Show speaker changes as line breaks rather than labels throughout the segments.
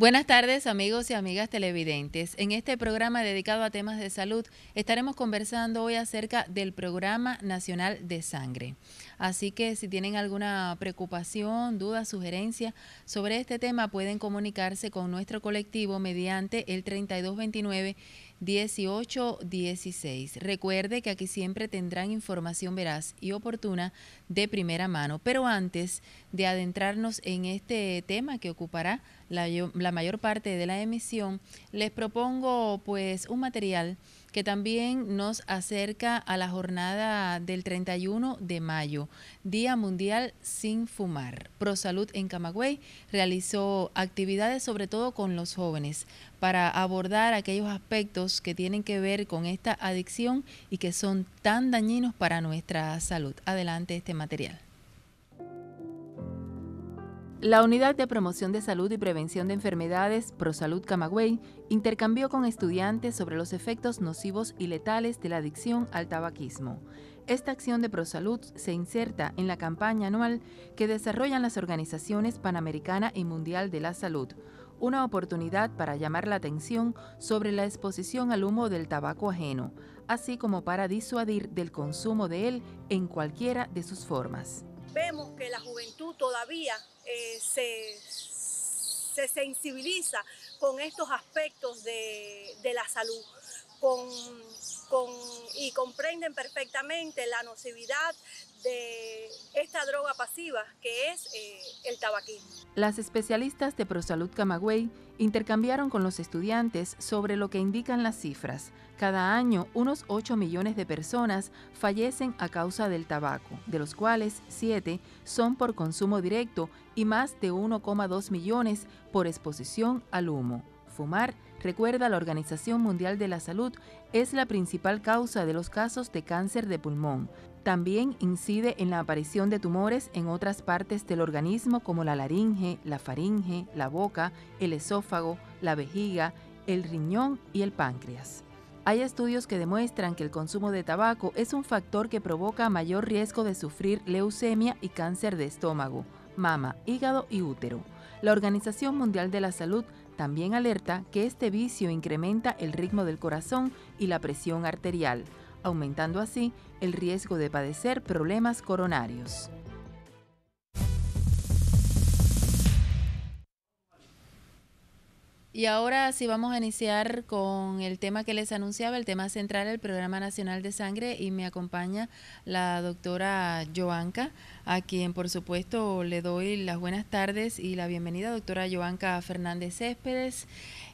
Buenas tardes amigos y amigas televidentes. En este programa dedicado a temas de salud estaremos conversando hoy acerca del Programa Nacional de Sangre. Así que si tienen alguna preocupación, duda, sugerencia sobre este tema, pueden comunicarse con nuestro colectivo mediante el 3229. 1816. Recuerde que aquí siempre tendrán información veraz y oportuna de primera mano. Pero antes de adentrarnos en este tema que ocupará la, la mayor parte de la emisión, les propongo pues un material que también nos acerca a la jornada del 31 de mayo, Día Mundial sin Fumar. ProSalud en Camagüey realizó actividades sobre todo con los jóvenes para abordar aquellos aspectos que tienen que ver con esta adicción y que son tan dañinos para nuestra salud. Adelante este material. La Unidad de Promoción de Salud y Prevención de Enfermedades, ProSalud Camagüey, intercambió con estudiantes sobre los efectos nocivos y letales de la adicción al tabaquismo. Esta acción de ProSalud se inserta en la campaña anual que desarrollan las organizaciones Panamericana y Mundial de la Salud, una oportunidad para llamar la atención sobre la exposición al humo del tabaco ajeno, así como para disuadir del consumo de él en cualquiera de sus formas. Vemos que la juventud todavía eh, se,
se, sensibiliza con estos aspectos de, de la salud. Con, con, y comprenden perfectamente la nocividad
de esta droga pasiva que es eh, el tabaquismo. Las especialistas de ProSalud Camagüey intercambiaron con los estudiantes sobre lo que indican las cifras, cada año, unos 8 millones de personas fallecen a causa del tabaco, de los cuales 7 son por consumo directo y más de 1,2 millones por exposición al humo. Fumar, recuerda la Organización Mundial de la Salud, es la principal causa de los casos de cáncer de pulmón. También incide en la aparición de tumores en otras partes del organismo como la laringe, la faringe, la boca, el esófago, la vejiga, el riñón y el páncreas. Hay estudios que demuestran que el consumo de tabaco es un factor que provoca mayor riesgo de sufrir leucemia y cáncer de estómago, mama, hígado y útero. La Organización Mundial de la Salud también alerta que este vicio incrementa el ritmo del corazón y la presión arterial, aumentando así el riesgo de padecer problemas coronarios. Y ahora sí vamos a iniciar con el tema que les anunciaba, el tema central el Programa Nacional de Sangre y me acompaña la doctora Joanca, a quien por supuesto le doy las buenas tardes y la bienvenida, doctora Joanca Fernández Céspedes.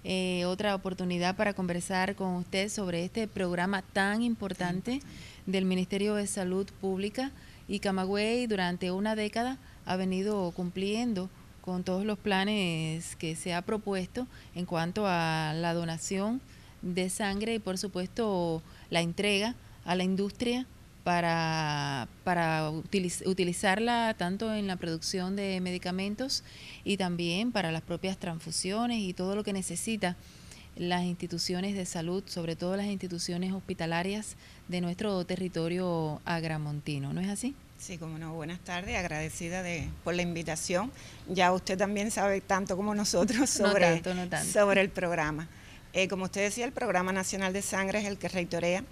Eh, otra oportunidad para conversar con usted sobre este programa tan importante del Ministerio de Salud Pública y Camagüey durante una década ha venido cumpliendo con todos los planes que se ha propuesto en cuanto a la donación de sangre y por supuesto la entrega a la industria para, para utilizarla tanto en la producción de medicamentos y también para las propias transfusiones y todo lo que necesita las instituciones de salud, sobre todo las instituciones hospitalarias de nuestro territorio agramontino. ¿No es
así? Sí, como no, buenas tardes, agradecida por la invitación. Ya usted también sabe tanto como nosotros sobre, sobre el programa. Eh, como usted decía, el Programa Nacional de Sangre es el que reitorea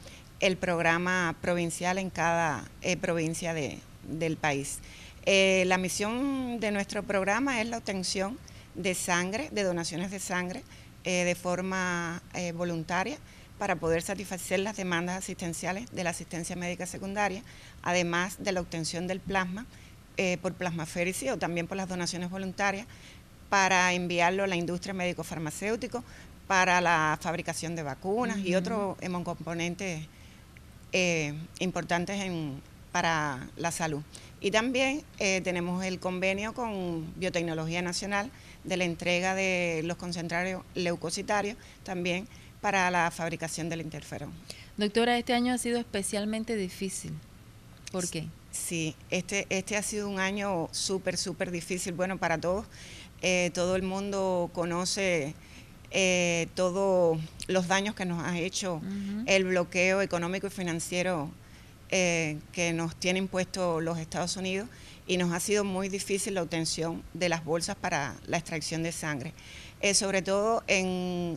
el programa provincial en cada eh, provincia del país. Eh, la misión de nuestro programa es la obtención de sangre, de donaciones de sangre, de forma voluntaria para poder satisfacer las demandas asistenciales de la asistencia médica secundaria, además de la obtención del plasma eh, por plasmaféresis o también por las donaciones voluntarias para enviarlo a la industria médico-farmacéutico para la fabricación de vacunas y otros hemocomponentes eh, importantes en, para la salud. Y también eh, tenemos el convenio con Biotecnología Nacional de la entrega de los concentrarios leucocitarios, también para la fabricación del interferón.
Doctora, este año ha sido especialmente difícil.
¿Por qué? Sí, este, este ha sido un año súper, súper difícil, bueno, para todos. Eh, todo el mundo conoce eh, todos los daños que nos ha hecho el bloqueo económico y financiero eh, que nos tiene impuesto los Estados Unidos y nos ha sido muy difícil la obtención de las bolsas para la extracción de sangre. Eh, sobre todo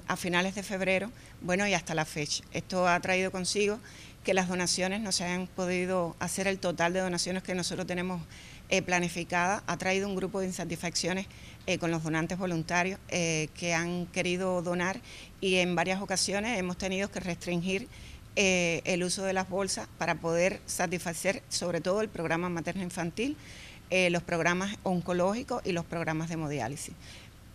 a finales de febrero, bueno, y hasta la fecha. Esto ha traído consigo que las donaciones no se han podido hacer el total de donaciones que nosotros tenemos planificadas. Eh, planificada. Ha traído un grupo de insatisfacciones eh, con los donantes voluntarios que han querido donar y en varias ocasiones hemos tenido que restringir el uso de las bolsas para poder satisfacer sobre todo el programa materno-infantil, los programas oncológicos y los programas de hemodiálisis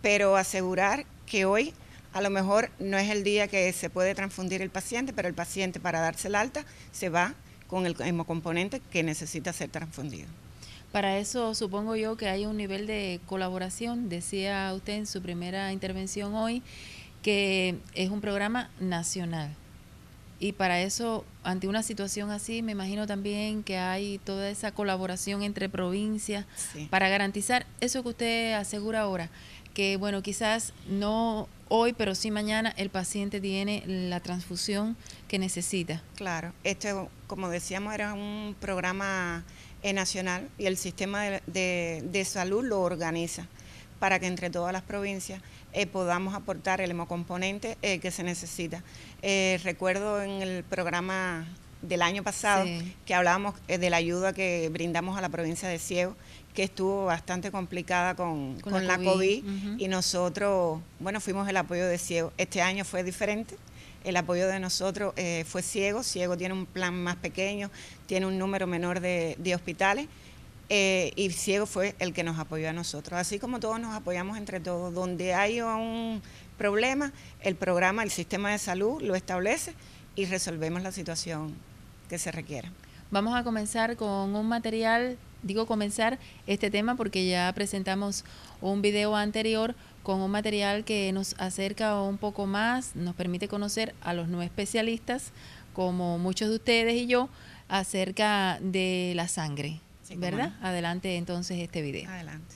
pero asegurar que hoy a lo mejor no es el día que se puede transfundir el paciente, pero el paciente para darse el alta se va con el hemocomponente que necesita ser transfundido.
Para eso supongo yo que hay un nivel de colaboración, decía usted en su primera intervención hoy, que es un programa nacional. Y para eso, ante una situación así, me imagino también que hay toda esa colaboración entre provincias para garantizar eso que usted asegura ahora, que, bueno, quizás no hoy, pero sí mañana el paciente tiene la transfusión que necesita.
Claro, esto, como decíamos, era un programa nacional y el sistema de, salud lo organiza para que entre todas las provincias eh, podamos aportar el hemocomponente eh, que se necesita. Eh, recuerdo en el programa del año pasado que hablábamos de la ayuda que brindamos a la provincia de Ciego que estuvo bastante complicada con, la COVID, y nosotros, bueno, fuimos el apoyo de Ciego. Este año fue diferente, el apoyo de nosotros eh, fue Ciego, Ciego tiene un plan más pequeño, tiene un número menor de, hospitales, eh, y Ciego fue el que nos apoyó a nosotros, así como todos nos apoyamos entre todos, donde hay un problema, el programa, el sistema de salud lo establece y resolvemos la situación que se requiera. Vamos a comenzar con
un material digo comenzar este tema porque ya presentamos un video anterior con un material que nos acerca un poco más, nos permite conocer a los no especialistas, como muchos de ustedes y yo, acerca de la sangre. ¿Verdad? Adelante entonces este video. Adelante.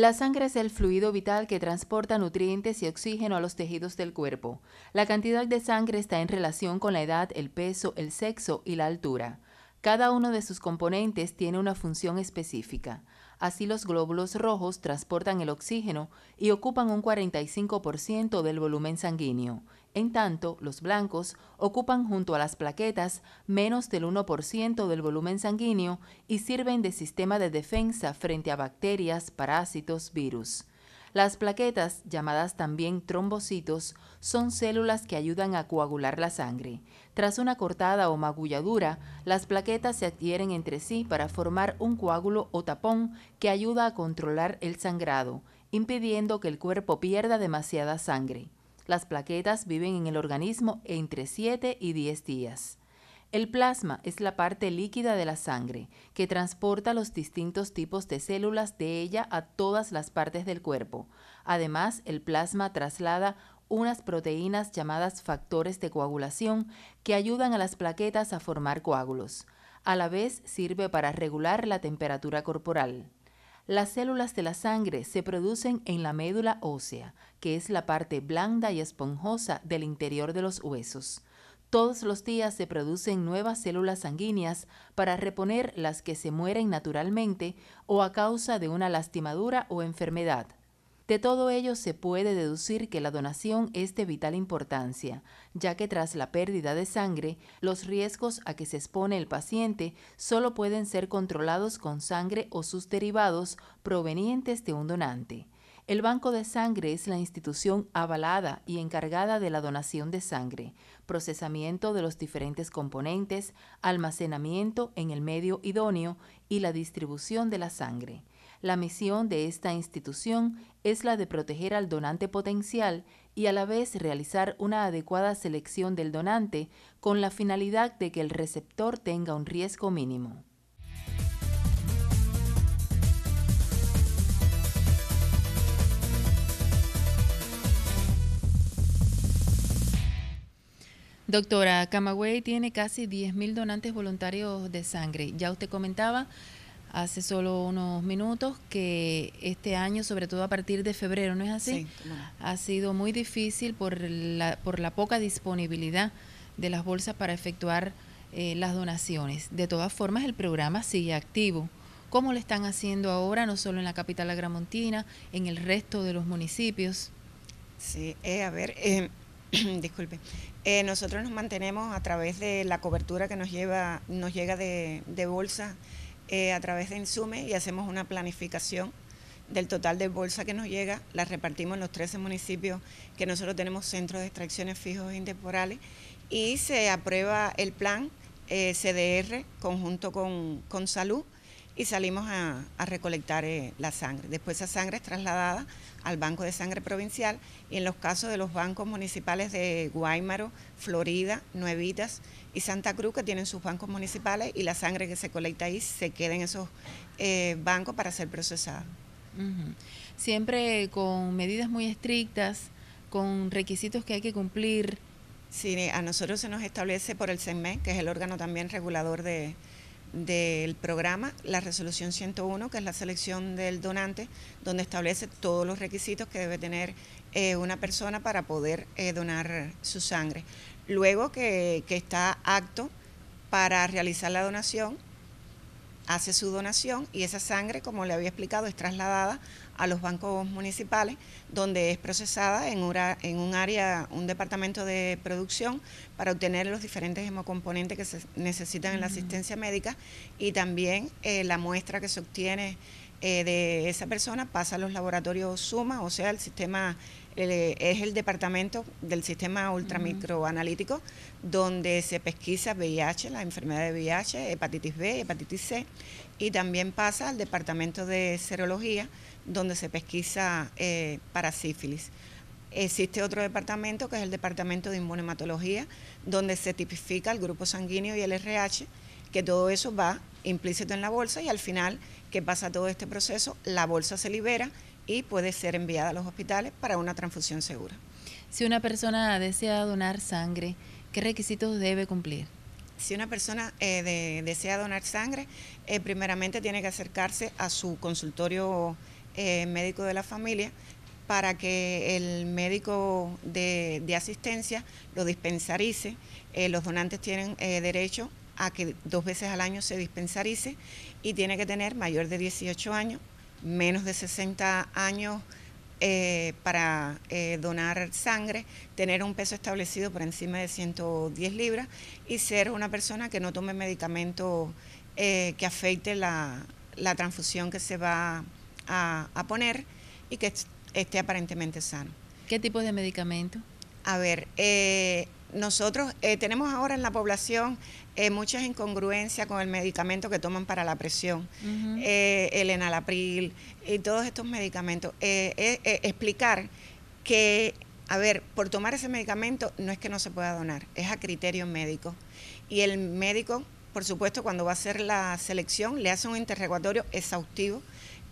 La sangre es el fluido vital que transporta nutrientes y oxígeno a los tejidos del cuerpo. La cantidad de sangre está en relación con la edad, el peso, el sexo y la altura. Cada uno de sus componentes tiene una función específica. Así los glóbulos rojos transportan el oxígeno y ocupan un 45% del volumen sanguíneo. En tanto, los blancos ocupan junto a las plaquetas menos del 1% del volumen sanguíneo y sirven de sistema de defensa frente a bacterias, parásitos, virus. Las plaquetas, llamadas también trombocitos, son células que ayudan a coagular la sangre. Tras una cortada o magulladura, las plaquetas se adhieren entre sí para formar un coágulo o tapón que ayuda a controlar el sangrado, impidiendo que el cuerpo pierda demasiada sangre. Las plaquetas viven en el organismo entre 7 y 10 días. El plasma es la parte líquida de la sangre que transporta los distintos tipos de células de ella a todas las partes del cuerpo. Además, el plasma traslada unas proteínas llamadas factores de coagulación que ayudan a las plaquetas a formar coágulos. A la vez sirve para regular la temperatura corporal. Las células de la sangre se producen en la médula ósea, que es la parte blanda y esponjosa del interior de los huesos. Todos los días se producen nuevas células sanguíneas para reponer las que se mueren naturalmente o a causa de una lastimadura o enfermedad. De todo ello se puede deducir que la donación es de vital importancia, ya que tras la pérdida de sangre, los riesgos a que se expone el paciente solo pueden ser controlados con sangre o sus derivados provenientes de un donante. El banco de sangre es la institución avalada y encargada de la donación de sangre, procesamiento de los diferentes componentes, almacenamiento en el medio idóneo y la distribución de la sangre. La misión de esta institución es la de proteger al donante potencial y a la vez realizar una adecuada selección del donante con la finalidad de que el receptor tenga un riesgo mínimo. Doctora, Camagüey tiene casi 10.000 donantes voluntarios de sangre. Ya usted comentaba hace solo unos minutos que este año, sobre todo a partir de febrero, ¿no es así? Ha sido muy difícil por la, por la poca disponibilidad de las bolsas para efectuar eh, las donaciones. De todas formas, el programa sigue activo. ¿Cómo lo están haciendo ahora, no solo en la capital agramontina, en el
resto de los municipios? Sí, eh, a ver, eh, disculpe. nosotros nos mantenemos a través de la cobertura que nos lleva, nos llega de, de bolsas eh, a través de Insume y hacemos una planificación del total de bolsa que nos llega, la repartimos en los 13 municipios que nosotros tenemos centros de extracciones fijos e intemporales y se aprueba el plan eh, CDR conjunto con, salud y salimos a, recolectar eh, la sangre. Después esa sangre es trasladada al Banco de Sangre Provincial y en los casos de los bancos municipales de Guaymaro, Florida, Nuevitas Santa Cruz que tienen sus bancos municipales y la sangre que se colecta ahí se queda en esos eh, bancos para ser procesada. Siempre
con medidas muy estrictas, con requisitos que hay que cumplir.
Sí, a nosotros se nos establece por el CENME, que es el órgano también regulador de, del programa, la resolución 101, que es la selección del donante, donde establece todos los requisitos que debe tener eh, una persona para poder eh, donar su sangre. Luego que, está acto para realizar la donación, hace su donación y esa sangre, como le había explicado, es trasladada a los bancos municipales, donde es procesada en, un área, un departamento de producción, para obtener los diferentes hemocomponentes que se necesitan en la asistencia médica y también eh, la muestra que se obtiene eh, de esa persona pasa a los laboratorios SUMA, o sea, el sistema eh, es el departamento del sistema ultramicroanalítico donde se pesquisa VIH, la enfermedad de VIH, hepatitis B, hepatitis C y también pasa al departamento de serología donde se pesquisa eh, para sífilis. Existe otro departamento que es el departamento de inmunematología donde se tipifica el grupo sanguíneo y el RH, que todo eso va implícito en la bolsa y al final que pasa todo este proceso, la bolsa se libera y puede ser enviada a los hospitales para una transfusión segura.
Si una persona desea donar sangre, ¿qué requisitos debe cumplir?
Si una persona eh, desea donar sangre, eh, primeramente tiene que acercarse a su consultorio eh, médico de la familia para que el médico de, de asistencia lo dispensarice. los donantes tienen derecho a que dos veces al año se dispensarice y tiene que tener mayor de 18 años menos de 60 años eh, para eh, donar sangre, tener un peso establecido por encima de 110 libras y ser una persona que no tome medicamento eh, que afecte la, transfusión que se va a, poner y que esté aparentemente sano. ¿Qué tipo de medicamento? A ver, nosotros eh, tenemos ahora en la población eh, muchas incongruencias con el medicamento que toman para la presión, eh, el enalapril y todos estos medicamentos. explicar que, a ver, por tomar ese medicamento no es que no se pueda donar, es a criterio médico. Y el médico, por supuesto, cuando va a hacer la selección, le hace un interrogatorio exhaustivo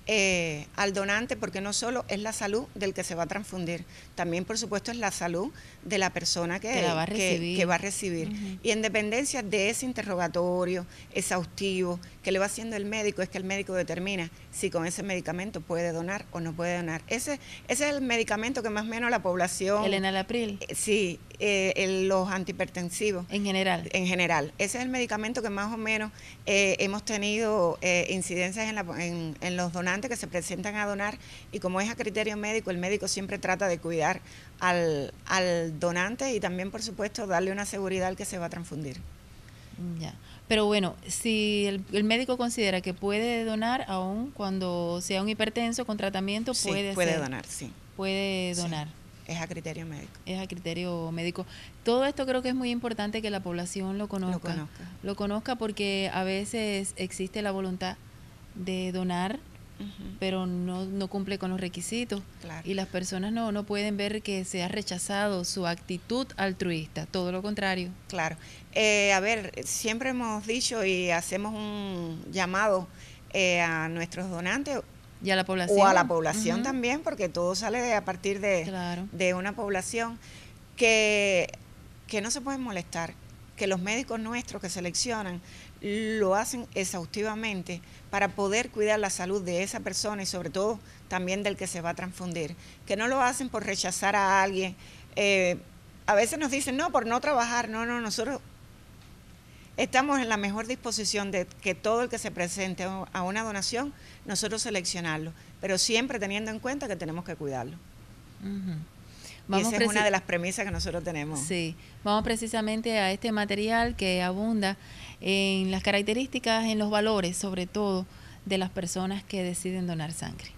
eh, al donante porque no solo es la salud del que se va a transfundir, también por supuesto es la salud de la persona que, va a recibir. Y en dependencia de ese interrogatorio exhaustivo que le va haciendo el médico, es que el médico determina si con ese medicamento puede donar o no puede donar. Ese, es el medicamento que más o menos la población... El enalapril. Eh, sí, eh, los antihipertensivos. En general. En general. Ese es el medicamento que más o menos hemos tenido incidencias en los donantes que se presentan a donar y como es a criterio médico, el médico siempre trata de cuidar al, donante y también, por supuesto, darle una seguridad al que se va a transfundir.
Pero bueno, si el, médico considera que puede donar, aún cuando sea un hipertenso con tratamiento, sí, puede, donar, sí. Puede donar. Es a criterio médico. Es a criterio médico. Todo esto creo que es muy importante que la población lo conozca. Lo conozca, lo conozca porque a veces existe la voluntad de donar, pero no, cumple con los requisitos. Y las personas no, no pueden ver que se ha rechazado su actitud altruista, todo lo
contrario. Claro. Eh, a ver, siempre hemos dicho y hacemos un llamado eh, a nuestros donantes. Y la población. O a la población también, porque todo sale a partir de, de una población que, que no se pueden molestar, que los médicos nuestros que seleccionan lo hacen exhaustivamente para poder cuidar la salud de esa persona y sobre todo también del que se va a transfundir. Que no lo hacen por rechazar a alguien. Eh, a veces nos dicen, no, por no trabajar. No, no, nosotros estamos en la mejor disposición de que todo el que se presente a una donación, nosotros seleccionarlo, pero siempre teniendo en cuenta que tenemos que cuidarlo. y esa es una de las premisas que nosotros tenemos. Sí,
vamos precisamente a este material que abunda en las características, en los valores sobre todo de las personas que deciden donar sangre.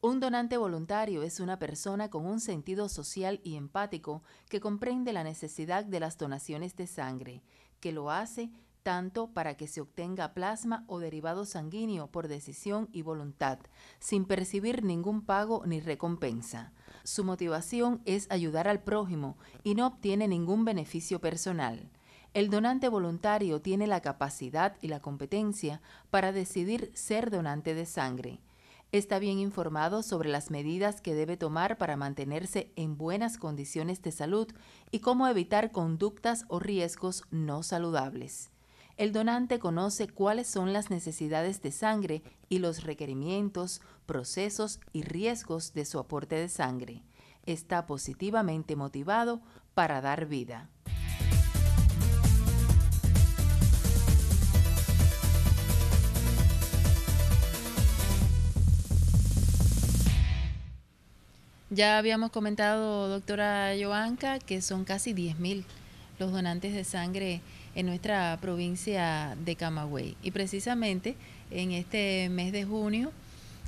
Un donante voluntario es una persona con un sentido social y empático que comprende la necesidad de las donaciones de sangre, que lo hace tanto para que se obtenga plasma o derivado sanguíneo por decisión y voluntad, sin percibir ningún pago ni recompensa. Su motivación es ayudar al prójimo y no obtiene ningún beneficio personal. El donante voluntario tiene la capacidad y la competencia para decidir ser donante de sangre. Está bien informado sobre las medidas que debe tomar para mantenerse en buenas condiciones de salud y cómo evitar conductas o riesgos no saludables el donante conoce cuáles son las necesidades de sangre y los requerimientos, procesos y riesgos de su aporte de sangre. Está positivamente motivado para dar vida. Ya habíamos comentado, doctora Joanca, que son casi 10.000 los donantes de sangre en nuestra provincia de Camagüey. Y precisamente en este mes de junio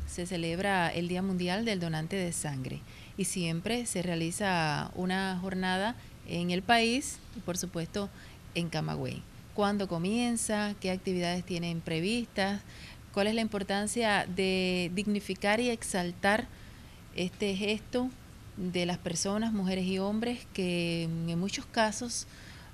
se celebra el Día Mundial del Donante de Sangre y siempre se realiza una jornada en el país y por supuesto en Camagüey. ¿Cuándo comienza? ¿Qué actividades tienen previstas? ¿Cuál es la importancia de dignificar y exaltar este gesto de las personas, mujeres y hombres, que en muchos casos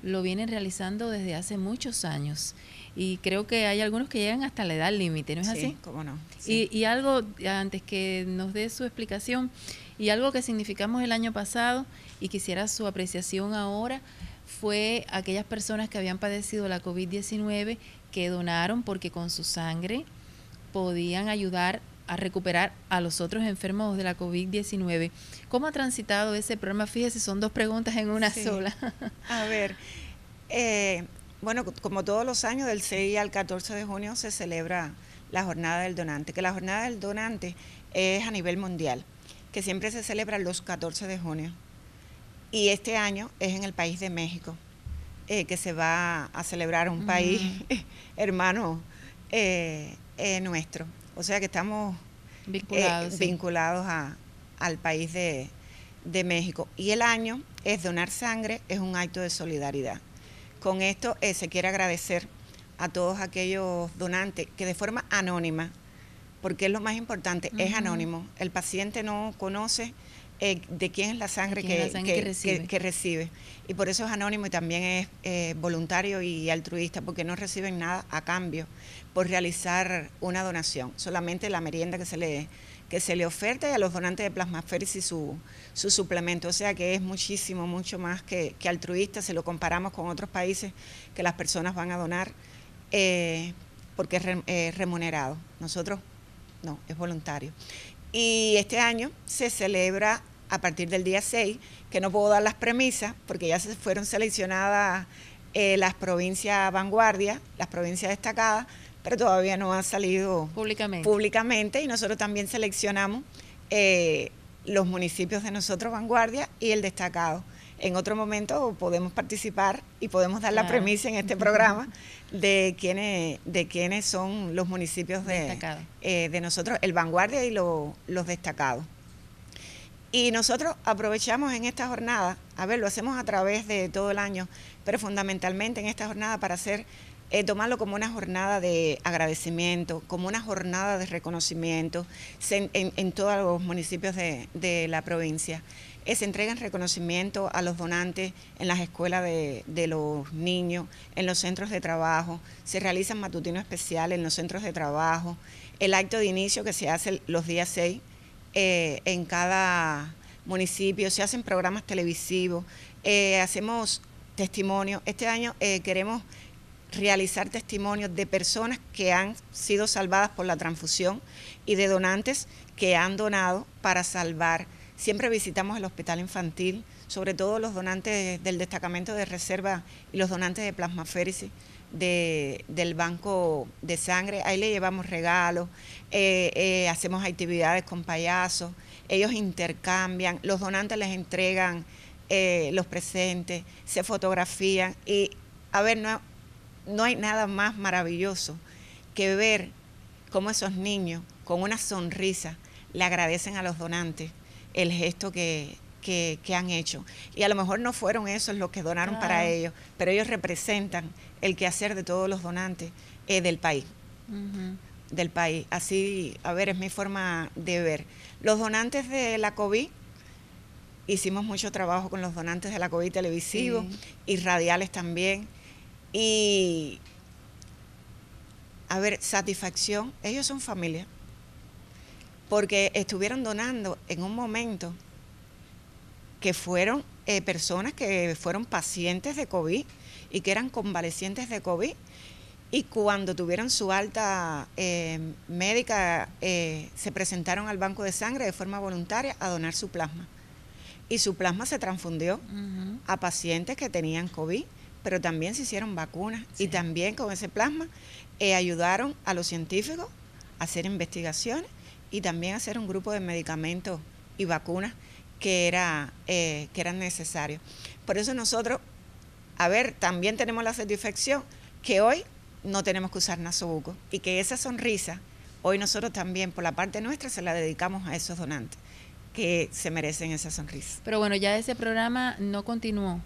lo vienen realizando desde hace muchos años y creo que hay algunos que llegan hasta la edad límite, ¿no es sí, así? Cómo no. Y, y, algo, antes que nos dé su explicación, y algo que significamos el año pasado y quisiera su apreciación ahora, fue aquellas personas que habían padecido la COVID-19 que donaron porque con su sangre podían ayudar a recuperar a los otros enfermos de la COVID-19. ¿Cómo ha transitado ese programa? Fíjese, son dos preguntas en una sola.
a ver, eh, bueno, como todos los años, del 6 al 14 de junio se celebra la Jornada del Donante, que la Jornada del Donante es a nivel mundial, que siempre se celebra los 14 de junio. Y este año es en el país de México, eh, que se va a celebrar un país hermano eh, nuestro. O sea que estamos eh, vinculados, al país de, México. Y el año es donar sangre, es un acto de solidaridad. Con esto eh, se quiere agradecer a todos aquellos donantes que de forma anónima, porque es lo más importante, es anónimo. El paciente no conoce eh, de quién es la sangre, que, recibe. Y por eso es anónimo y también es eh, voluntario y altruista, porque no reciben nada a cambio por realizar una donación, solamente la merienda que se le que se le oferta y a los donantes de plasmaféresis su, su suplemento. O sea que es muchísimo, mucho más que, altruista se lo comparamos con otros países que las personas van a donar eh, porque es remunerado. Nosotros no, es voluntario. Y este año se celebra a partir del día 6, que no puedo dar las premisas porque ya se fueron seleccionadas eh, las provincias vanguardia, las provincias destacadas, pero todavía no ha salido públicamente. y nosotros también seleccionamos eh, los municipios de nosotros vanguardia y el destacado. En otro momento podemos participar y podemos dar la premisa en este programa de quiénes, de quiénes son los municipios de, eh, de nosotros, el vanguardia y los destacados. Y nosotros aprovechamos en esta jornada, a ver, lo hacemos a través de todo el año, pero fundamentalmente en esta jornada para hacer, eh, tomarlo como una jornada de agradecimiento, como una jornada de reconocimiento en, todos los municipios de la provincia. Eh, se entregan reconocimientos a los donantes en las escuelas de, los niños, en los centros de trabajo, se realizan matutinos especiales en los centros de trabajo, el acto de inicio que se hace los días 6 eh, en cada municipio, se hacen programas televisivos, eh, hacemos testimonios. Este año queremos realizar testimonios de personas que han sido salvadas por la transfusión y de donantes que han donado para salvar Siempre visitamos el hospital infantil, sobre todo los donantes del destacamento de reserva y los donantes de plasmaféresis del banco de sangre. Ahí le llevamos regalos, eh, eh, hacemos actividades con payasos, ellos intercambian, los donantes les entregan eh, los presentes, se fotografían y, a ver, no, no hay nada más maravilloso que ver cómo esos niños con una sonrisa le agradecen a los donantes el gesto que, han hecho. Y a lo mejor no fueron esos los que donaron para ellos, pero ellos representan el quehacer de todos los donantes eh, del país. Del país. Así, a ver, es mi forma de ver. Los donantes de la COVID, hicimos mucho trabajo con los donantes de la COVID televisivo y radiales también. Y, a ver, satisfacción, ellos son familia porque estuvieron donando en un momento que fueron eh, personas que fueron pacientes de COVID y que eran convalecientes de COVID y cuando tuvieron su alta eh, médica eh, se presentaron al banco de sangre de forma voluntaria a donar su plasma. Y su plasma se transfundió a pacientes que tenían COVID, pero también se hicieron vacunas y también con ese plasma ayudaron a los científicos a hacer investigaciones y también hacer un grupo de medicamentos y vacunas que, era, eh, que eran necesarios. Por eso nosotros, a ver, también tenemos la satisfacción que hoy no tenemos que usar nasobuco y que esa sonrisa, hoy nosotros también por la parte nuestra se la dedicamos a esos donantes que se merecen esa sonrisa.
Pero bueno, ya ese programa no continuó.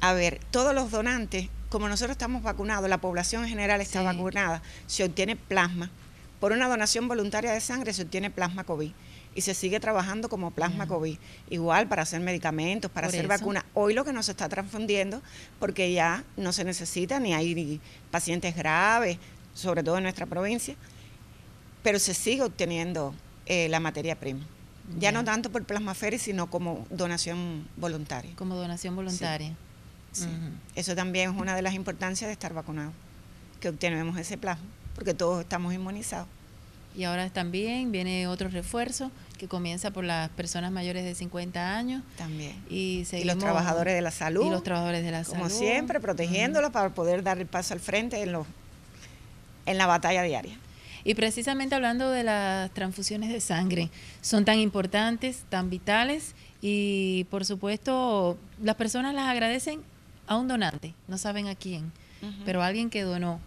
A ver, todos los donantes, como nosotros estamos vacunados, la población en general está vacunada, se obtiene plasma por una donación voluntaria de sangre se obtiene plasma COVID y se sigue trabajando como plasma COVID. Igual para hacer medicamentos, para hacer vacunas. Hoy lo que nos está transfundiendo, porque ya no se necesita ni hay pacientes graves, sobre todo en nuestra provincia, pero se sigue obteniendo eh, la materia prima. Ya no tanto por plasmaferes, sino como donación voluntaria. Como donación voluntaria. Eso también es una de las importancias de estar vacunado, que obtenemos ese plasma porque todos estamos inmunizados.
Y ahora también viene otro refuerzo que comienza por las personas mayores de 50 años. También. Y, los trabajadores de la salud. Y los trabajadores
de la como salud. Como siempre, protegiéndolos para poder dar el paso al frente en, los, en la batalla diaria.
Y precisamente hablando de las transfusiones de sangre, son tan importantes, tan vitales y por supuesto las personas las agradecen a un donante, no saben a quién, pero a alguien que donó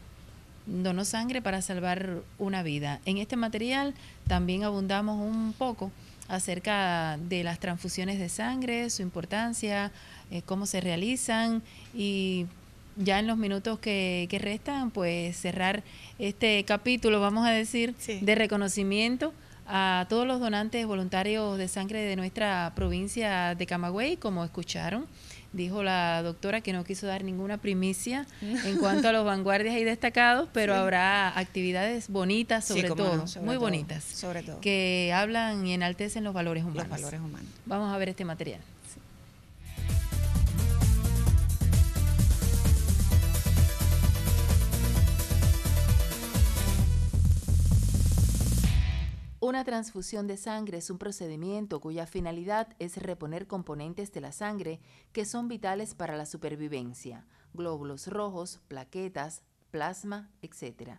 donó sangre para salvar una vida. En este material también abundamos un poco acerca de las transfusiones de sangre, su importancia, eh, cómo se realizan y ya en los minutos que, restan, pues cerrar este capítulo, vamos a decir, de reconocimiento a todos los donantes voluntarios de sangre de nuestra provincia de Camagüey, como escucharon dijo la doctora que no quiso dar ninguna primicia
en cuanto a
los vanguardias y destacados, pero habrá actividades bonitas, sobre todo, muy bonitas, que hablan y enaltecen los valores humanos. Los valores humanos. Vamos a ver este material. Una transfusión de sangre es un procedimiento cuya finalidad es reponer componentes de la sangre que son vitales para la supervivencia, glóbulos rojos, plaquetas, plasma, etc.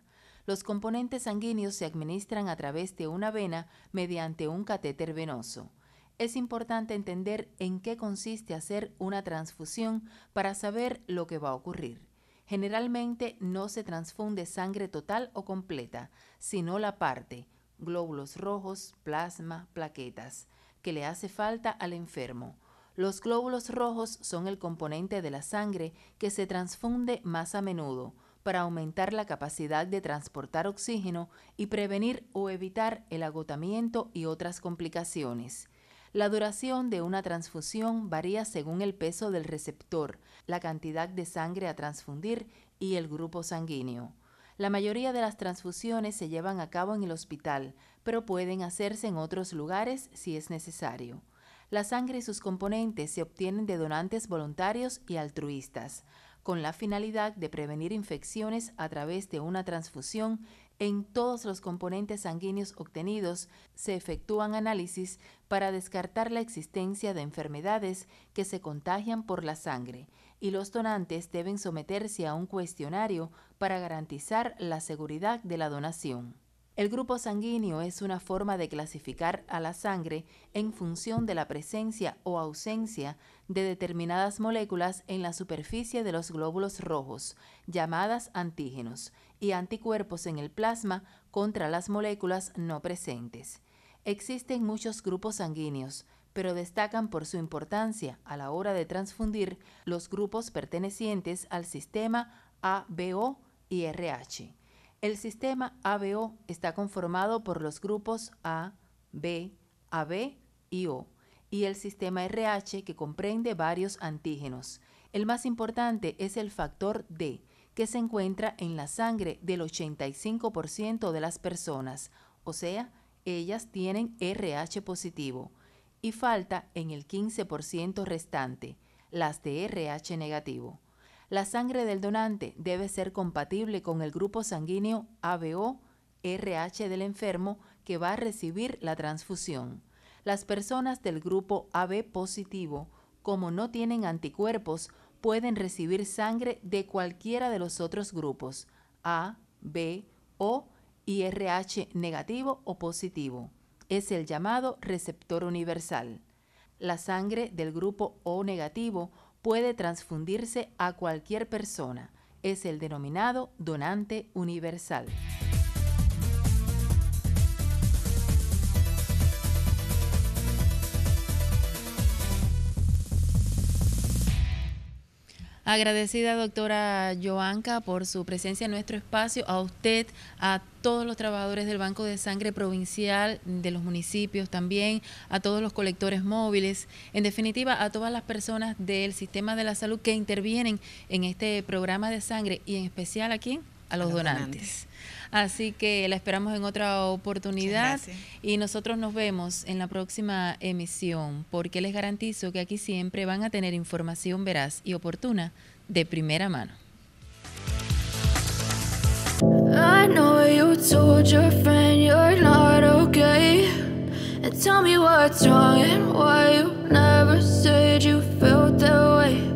Los componentes sanguíneos se administran a través de una vena mediante un catéter venoso. Es importante entender en qué consiste hacer una transfusión para saber lo que va a ocurrir. Generalmente no se transfunde sangre total o completa, sino la parte, glóbulos rojos, plasma, plaquetas, que le hace falta al enfermo. Los glóbulos rojos son el componente de la sangre que se transfunde más a menudo para aumentar la capacidad de transportar oxígeno y prevenir o evitar el agotamiento y otras complicaciones. La duración de una transfusión varía según el peso del receptor, la cantidad de sangre a transfundir y el grupo sanguíneo. La mayoría de las transfusiones se llevan a cabo en el hospital, pero pueden hacerse en otros lugares si es necesario. La sangre y sus componentes se obtienen de donantes voluntarios y altruistas, con la finalidad de prevenir infecciones a través de una transfusión en todos los componentes sanguíneos obtenidos se efectúan análisis para descartar la existencia de enfermedades que se contagian por la sangre y los donantes deben someterse a un cuestionario para garantizar la seguridad de la donación. El grupo sanguíneo es una forma de clasificar a la sangre en función de la presencia o ausencia de determinadas moléculas en la superficie de los glóbulos rojos, llamadas antígenos, y anticuerpos en el plasma contra las moléculas no presentes. Existen muchos grupos sanguíneos, pero destacan por su importancia a la hora de transfundir los grupos pertenecientes al sistema ABO y RH. El sistema ABO está conformado por los grupos A, B, AB y O, y el sistema RH que comprende varios antígenos. El más importante es el factor D, que se encuentra en la sangre del 85% de las personas, o sea, ellas tienen RH positivo y falta en el 15% restante, las de RH negativo. La sangre del donante debe ser compatible con el grupo sanguíneo ABO RH del enfermo que va a recibir la transfusión. Las personas del grupo AB positivo, como no tienen anticuerpos, pueden recibir sangre de cualquiera de los otros grupos, A, B, O y RH negativo o positivo. Es el llamado receptor universal. La sangre del grupo O negativo puede transfundirse a cualquier persona. Es el denominado donante universal. Agradecida, doctora Joanca, por su presencia en nuestro espacio, a usted, a todos los trabajadores del Banco de Sangre Provincial, de los municipios también, a todos los colectores móviles, en definitiva, a todas las personas del sistema de la salud que intervienen en este programa de sangre y en especial aquí a los, donantes. Así que la esperamos en otra oportunidad y nosotros nos vemos en la próxima emisión, porque les garantizo que aquí siempre van a tener información veraz y oportuna de primera mano. I know you told your friend you're not okay. tell me what's wrong why you never said you felt that way.